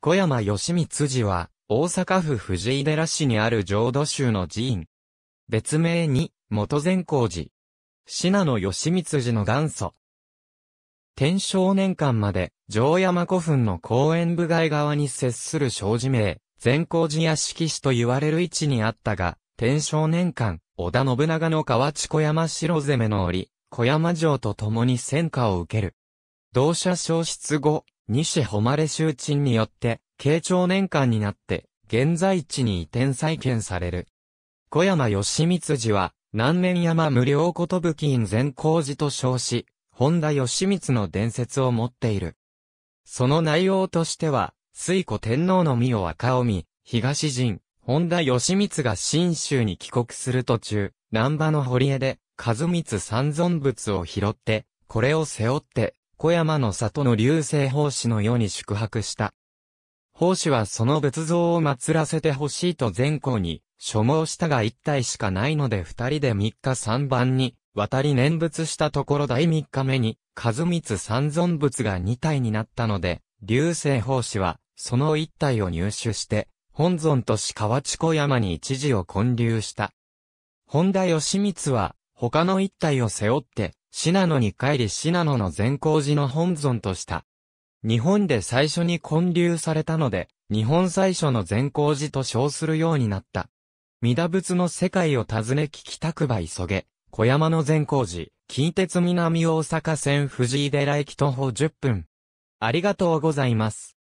小山義光寺は、大阪府藤井寺市にある浄土宗の寺院。別名に、元善光寺。信濃義光寺の元祖。天正年間まで、城山古墳の公園部外側に接する小寺名、善光寺屋敷市と言われる位置にあったが、天正年間、織田信長の河内小山城攻めの折、小山城と共に戦火を受ける。同社消失後、西誉周鎮によって、慶長年間になって、現在地に移転再建される。小山義光寺は、南面山無料寿院善光寺と称し、本田義光の伝説を持っている。その内容としては、水古天皇の身を赤臣、東陣、本田義光が新州に帰国する途中、南波の堀江で、和光三尊仏を拾って、これを背負って、小山の里の流星法師の世に宿泊した。法師はその仏像を祀らせてほしいと善行に、所望したが一体しかないので二人で三日三晩に、渡り念仏したところ第三日目に、和光三尊仏が二体になったので、流星法師は、その一体を入手して、本尊とし河内小山に一時を建立した。本田義光は、他の一体を背負って、信濃に帰り信濃の善光寺の本尊とした。日本で最初に建立されたので、日本最初の善光寺と称するようになった。弥陀仏の世界を訪ね聞きたくば急げ、小山の善光寺、近鉄南大阪線藤井寺駅徒歩10分。ありがとうございます。